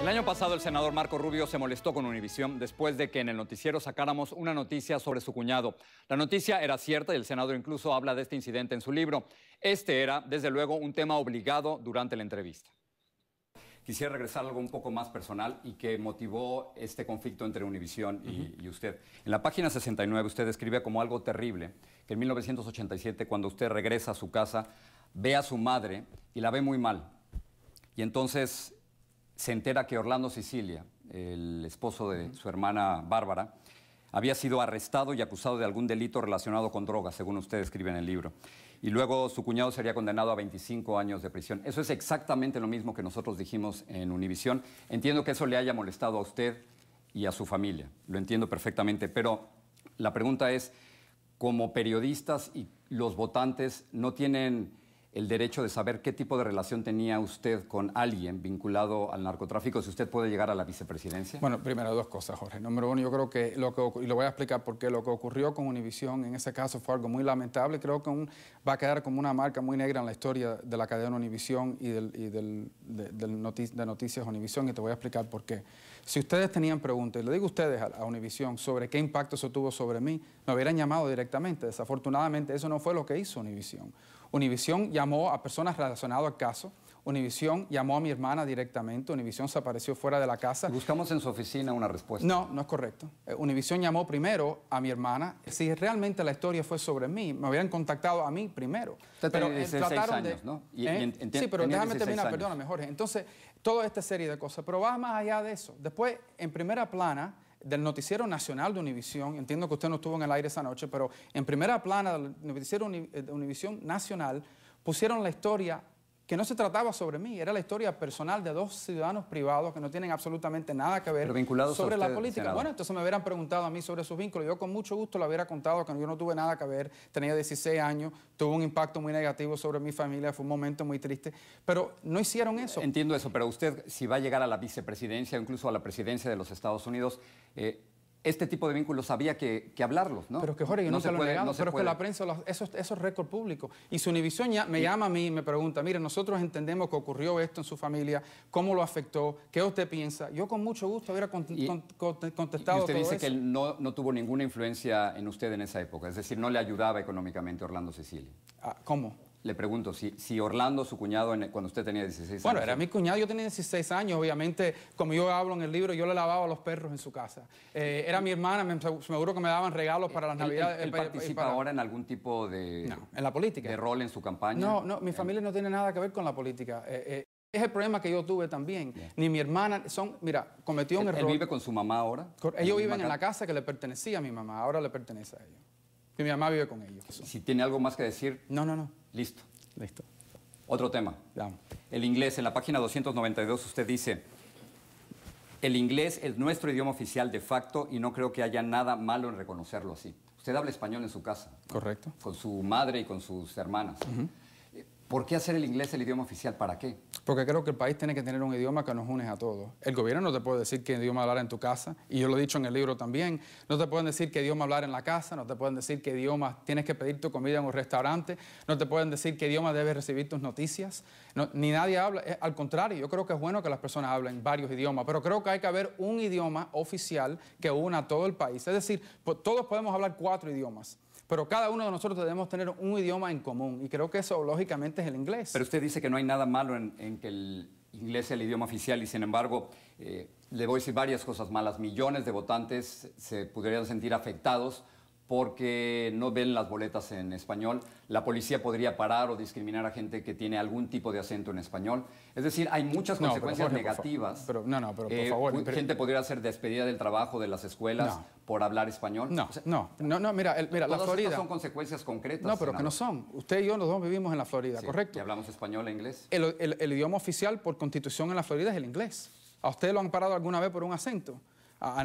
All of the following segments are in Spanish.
El año pasado el senador Marco Rubio se molestó con Univisión después de que en el noticiero sacáramos una noticia sobre su cuñado. La noticia era cierta y el senador incluso habla de este incidente en su libro. Este era, desde luego, un tema obligado durante la entrevista. Quisiera regresar algo un poco más personal y que motivó este conflicto entre Univisión y, usted. En la página 69 usted describe como algo terrible que en 1987, cuando usted regresa a su casa, ve a su madre y la ve muy mal. Y entonces se entera que Orlando Sicilia, el esposo de su hermana Bárbara, había sido arrestado y acusado de algún delito relacionado con drogas, según usted escribe en el libro. Y luego su cuñado sería condenado a 25 años de prisión. Eso es exactamente lo mismo que nosotros dijimos en Univisión. Entiendo que eso le haya molestado a usted y a su familia, lo entiendo perfectamente, pero la pregunta es, como periodistas y los votantes no tienen el derecho de saber qué tipo de relación tenía usted con alguien vinculado al narcotráfico, si usted puede llegar a la vicepresidencia? Bueno, primero dos cosas, Jorge. Número uno, yo creo que, lo que y lo voy a explicar porque lo que ocurrió con Univisión en ese caso fue algo muy lamentable. Creo que va a quedar como una marca muy negra en la historia de la cadena Univisión y, del, y de, Noticias Univisión, y te voy a explicar por qué. Si ustedes tenían preguntas, y le digo a ustedes a, a sobre qué impacto eso tuvo sobre mí, me hubieran llamado directamente. Desafortunadamente, eso no fue lo que hizo Univisión. Univision llamó a personas relacionadas al caso. Univision llamó a mi hermana directamente, Univision se apareció fuera de la casa. Buscamos en su oficina una respuesta. No, no es correcto. Eh, Univision llamó primero a mi hermana. Si realmente la historia fue sobre mí, me hubieran contactado a mí primero. pero eh, trataron de... ¿no? ¿Eh? sí, pero déjame terminar, perdóname, Jorge. Entonces, toda esta serie de cosas, pero va más allá de eso. Después, en primera plana, del noticiero nacional de Univisión, entiendo que usted no estuvo en el aire esa noche, pero en primera plana del noticiero eh, de Univisión nacional pusieron la historia que no se trataba sobre mí, era la historia personal de dos ciudadanos privados que no tienen absolutamente nada que ver sobre la política. Bueno, entonces me hubieran preguntado a mí sobre sus vínculos. Yo con mucho gusto le hubiera contado que yo no tuve nada que ver, tenía 16 años, tuvo un impacto muy negativo sobre mi familia, fue un momento muy triste, pero no hicieron eso. Entiendo eso, pero usted, si va a llegar a la vicepresidencia, o incluso a la presidencia de los Estados Unidos, eh, este tipo de vínculos había que, hablarlos, ¿no? Pero que Jorge, no se lo puede, pero es que la prensa, eso esos, esos récords públicos. Y su ya me llama a mí y me pregunta, mire, nosotros entendemos que ocurrió esto en su familia, cómo lo afectó, qué usted piensa. Yo con mucho gusto hubiera contestado Y usted dice que no, tuvo ninguna influencia en usted en esa época, es decir, no le ayudaba económicamente Orlando Cecilia. Ah, ¿Cómo? Le pregunto, si, si Orlando, su cuñado, cuando usted tenía 16 años... Bueno, era mi cuñado, yo tenía 16 años, obviamente, como yo hablo en el libro, yo le lavaba a los perros en su casa. Eh, era mi hermana, me, seguro que me daban regalos para las navidades. participa ahora en algún tipo de... No, en la política. ¿De rol en su campaña? No, no, mi familia no tiene nada que ver con la política. Eh, eh, es el problema que yo tuve también. Ni mi hermana, son, mira, cometió un error. ¿Él vive con su mamá ahora? Ellos viven en la casa que le pertenecía a mi mamá, ahora le pertenece a ellos mi mamá vive con ellos. Si tiene algo más que decir. No, no, no. Listo. Listo. Otro tema. El inglés. En la página 292 usted dice, el inglés es nuestro idioma oficial de facto y no creo que haya nada malo en reconocerlo así. Usted habla español en su casa. Correcto. Con su madre y con sus hermanas. ¿Por qué hacer el inglés el idioma oficial? ¿Para qué? porque creo que el país tiene que tener un idioma que nos une a todos. El gobierno no te puede decir qué idioma hablar en tu casa, y yo lo he dicho en el libro también, no te pueden decir qué idioma hablar en la casa, no te pueden decir qué idioma tienes que pedir tu comida en un restaurante, no te pueden decir qué idioma debes recibir tus noticias, ni nadie habla, eh, al contrario, yo creo que es bueno que las personas hablen varios idiomas, pero creo que hay que haber un idioma oficial que una a todo el país, es decir, todos podemos hablar cuatro idiomas. Pero cada uno de nosotros debemos tener un idioma en común y creo que eso lógicamente es el inglés. Pero usted dice que no hay nada malo en, que el inglés sea el idioma oficial y sin embargo eh, le voy a decir varias cosas malas. Millones de votantes se podrían sentir afectados porque no ven las boletas en español. La policía podría parar o discriminar a gente que tiene algún tipo de acento en español. Es decir, hay muchas consecuencias negativas. Pero, no, no, pero por eh, favor. gente podría ser despedida del trabajo de las escuelas por hablar español. No, no, no, mira, mira la Florida. son consecuencias concretas. No, pero que no son. Usted y yo los dos vivimos en la Florida, ¿correcto? Y hablamos español e inglés. El, el idioma oficial por constitución en la Florida es el inglés. ¿A usted lo han parado alguna vez por un acento?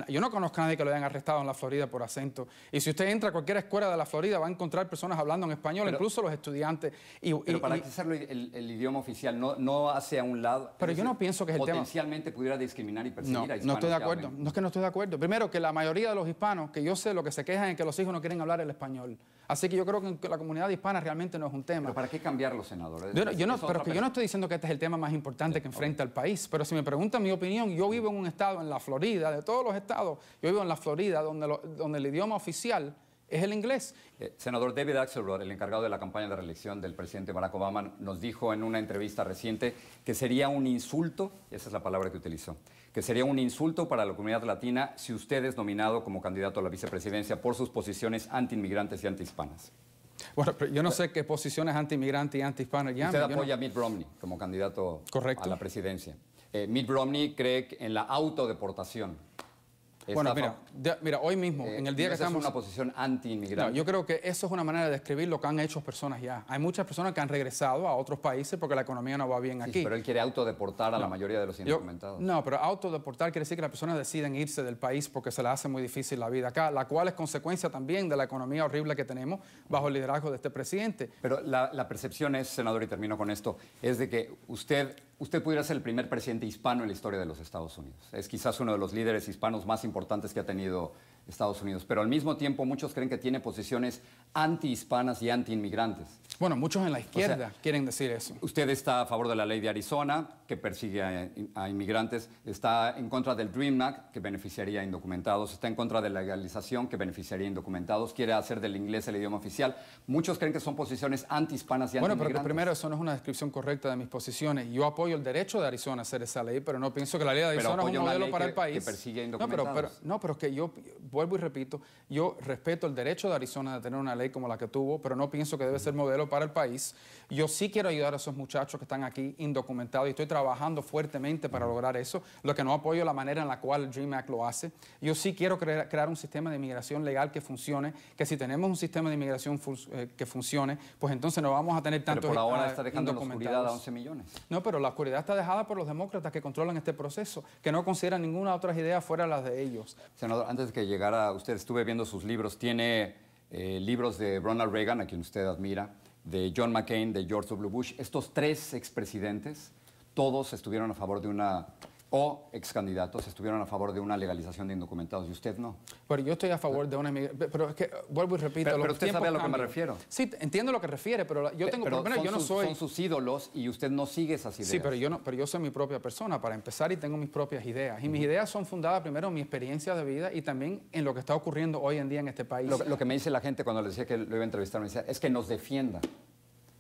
yo no conozco a nadie que lo hayan arrestado en la Florida por acento. Y si usted entra a cualquier escuela de la Florida, va a encontrar personas hablando en español, incluso los estudiantes. Y, pero para que hacerlo el, idioma oficial, no, no a un lado. Pero yo no pienso que es el tema. Potencialmente pudiera discriminar y perseguir no, a hispanos. No estoy de acuerdo. No es que no estoy de acuerdo. Primero, que la mayoría de los hispanos, que yo sé, lo que se quejan es que los hijos no quieren hablar el español. Así que yo creo que la comunidad hispana realmente no es un tema. ¿Pero para qué cambiar los senadores yo no, pero yo no estoy diciendo que este es el tema más importante que enfrenta el país. Pero si me preguntan mi opinión, yo vivo en un estado, en la Florida, de todos los estados. Yo vivo en la Florida, donde, donde el idioma oficial es el inglés. Eh, senador David Axelrod, el encargado de la campaña de reelección del presidente Barack Obama, nos dijo en una entrevista reciente que sería un insulto, esa es la palabra que utilizó, que sería un insulto para la comunidad latina si usted es nominado como candidato a la vicepresidencia por sus posiciones antiinmigrantes y antihispanas. Bueno, yo no sé qué posiciones anti y anti-hispanas Usted apoya a Mitt Romney como candidato a la presidencia. Eh, Mitt Romney cree en la autodeportación bueno, mira, mira, hoy mismo, eh, en el día que estamos... Es una posición anti-inmigrante. yo creo que eso es una manera de describir lo que han hecho personas ya. Hay muchas personas que han regresado a otros países porque la economía no va bien aquí. Pero él quiere autodeportar a la mayoría de los indocumentados. no, pero autodeportar quiere decir que las personas deciden irse del país porque se les hace muy difícil la vida acá, la cual es consecuencia también de la economía horrible que tenemos bajo el liderazgo de este presidente. Pero la percepción es, senador, y termino con esto, es de que usted usted pudiera ser el primer presidente hispano en la historia de los Estados Unidos. Es quizás uno de los líderes hispanos más importantes que ha tenido Estados Unidos, pero al mismo tiempo muchos creen que tiene posiciones antihispanas y antiinmigrantes. Bueno, muchos en la izquierda quieren decir eso. Usted está a favor de la ley de Arizona, que persigue a, inmigrantes, está en contra del Dream Act, que beneficiaría a indocumentados, está en contra de la legalización, que beneficiaría a indocumentados, quiere hacer del inglés el idioma oficial. Muchos creen que son posiciones anti-hispanas y Bueno, pero primero eso no es una descripción correcta de mis posiciones. Yo apoyo el derecho de Arizona a hacer esa ley, pero no pienso que la ley de Arizona es un modelo para el país. Que No, pero, pero, no, pero que yo vuelvo y repito, yo respeto el derecho de Arizona de tener una ley como la que tuvo, pero no pienso que debe ser modelo para el país. Yo sí quiero ayudar a esos muchachos que están aquí indocumentados y estoy trabajando fuertemente para lograr eso, lo que no apoyo la manera en la cual el Dream Act lo hace. Yo sí quiero crear, un sistema de inmigración legal que funcione, que si tenemos un sistema de inmigración eh, que funcione, pues entonces no vamos a tener tanto pero por ahora eh, está dejando la oscuridad a 11 millones. No, pero la oscuridad está dejada por los demócratas que controlan este proceso, que no consideran ninguna otra idea fuera las de ellos. Senador, antes de que llegara usted, estuve viendo sus libros, tiene eh, libros de Ronald Reagan, a quien usted admira, de John McCain, de George W. Bush, estos tres expresidentes, todos estuvieron a favor de una o ex candidatos estuvieron a favor de una legalización de indocumentados y usted no. Pero yo estoy a favor de una pero es que vuelvo y repito. Pero, usted sabe a lo que me refiero. Sí, entiendo lo que refiere, pero yo tengo pero problemas, yo no soy. Son sus ídolos y usted no sigue esas ideas. Sí, pero yo no, pero yo soy mi propia persona para empezar y tengo mis propias ideas y mis ideas son fundadas primero en mi experiencia de vida y también en lo que está ocurriendo hoy en día en este país. Lo, que me dice la gente cuando le decía que lo iba a entrevistar me decía es que nos defienda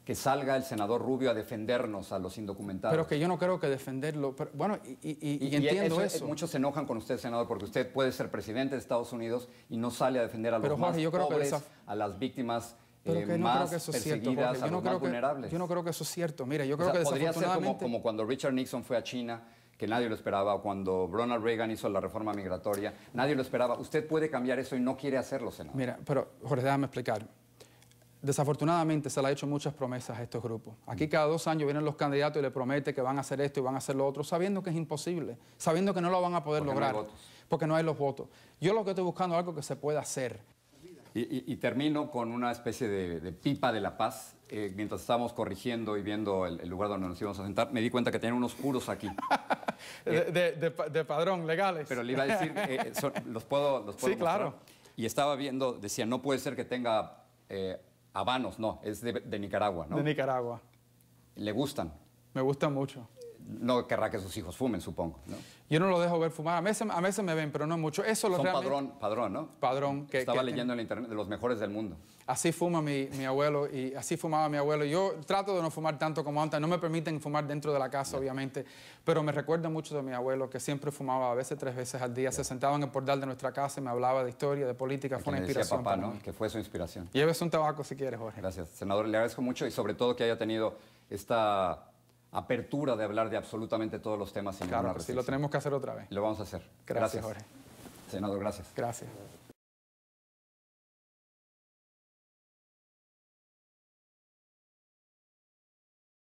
que salga el senador Rubio a defendernos a los indocumentados. Pero que yo no creo que defenderlo. bueno, y, entiendo eh, eso, Muchos se enojan con usted, senador, porque usted puede ser presidente de Estados Unidos y no sale a defender a los más yo a las víctimas más creo Yo, a los creo más que, vulnerables. yo no creo que eso es cierto. Mira, yo creo que podría ser como, cuando Richard Nixon fue a China que nadie lo esperaba, cuando Ronald Reagan hizo la reforma migratoria, nadie lo esperaba. Usted puede cambiar eso y no quiere hacerlo, senador. Mira, pero Jorge, déjame explicar desafortunadamente se le ha hecho muchas promesas a estos grupos. Aquí mm. cada dos años vienen los candidatos y le prometen que van a hacer esto y van a hacer lo otro, sabiendo que es imposible, sabiendo que no lo van a poder lograr, porque no hay los votos. Yo lo que estoy buscando es algo que se pueda hacer. Y, termino con una especie de, pipa de la paz. Eh, mientras estábamos corrigiendo y viendo el, lugar donde nos íbamos a sentar, me di cuenta que tenían unos puros aquí. de, padrón, legales. Pero le iba a decir, eh, eh, los puedo, los Sí, claro. Y estaba viendo, decía, no puede ser que tenga habanos, no, es de, Nicaragua, ¿no? De Nicaragua. ¿Le gustan? Me gustan mucho. No querrá que sus hijos fumen, supongo, ¿no? Yo no lo dejo ver fumar. A veces, a veces me ven, pero no mucho. Eso lo Son padrón, padrón, ¿no? Padrón. Que, Estaba leyendo en el internet de los mejores del mundo. Así fuma mi, abuelo y así fumaba mi abuelo. Yo trato de no fumar tanto como antes. No me permiten fumar dentro de la casa, obviamente. Pero me recuerda mucho de mi abuelo que siempre fumaba a veces tres veces al día. Se sentaba en el portal de nuestra casa y me hablaba de historia, de política. fue una inspiración. para mí. Que fue su inspiración. Lleves un tabaco si quieres, Jorge. Gracias, senador. Le agradezco mucho y sobre todo que haya tenido esta apertura de hablar de absolutamente todos los temas. Sin claro, si lo tenemos que hacer otra vez. Lo vamos a hacer. Gracias, gracias. Jorge. Senador, gracias. Gracias.